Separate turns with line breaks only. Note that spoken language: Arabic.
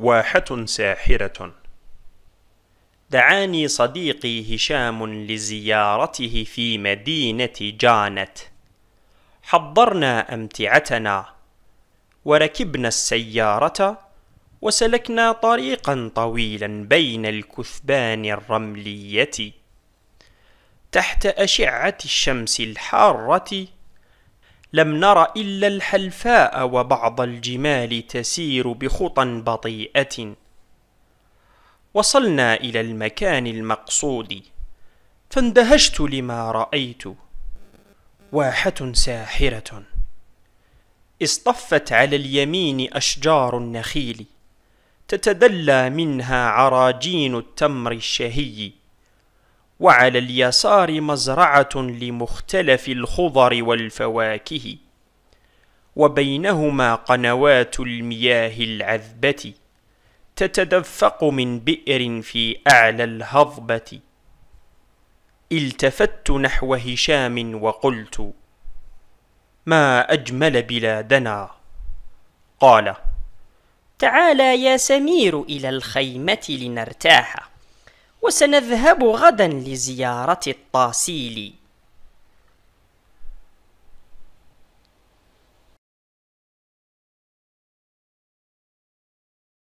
واحة ساحرة دعاني صديقي هشام لزيارته في مدينة جانت حضرنا أمتعتنا وركبنا السيارة وسلكنا طريقا طويلا بين الكثبان الرملية تحت أشعة الشمس الحارة لم نر إلا الحلفاء وبعض الجمال تسير بخطى بطيئة وصلنا إلى المكان المقصود فاندهشت لما رأيت
واحة ساحرة
اصطفت على اليمين أشجار النخيل تتدلى منها عراجين التمر الشهي وعلى اليسار مزرعة لمختلف الخضر والفواكه وبينهما قنوات المياه العذبة تتدفق من بئر في أعلى الهضبة التفت نحو هشام وقلت ما أجمل بلادنا
قال تعالى يا سمير إلى الخيمة لنرتاح وسنذهب غدا لزيارة الطاسيلي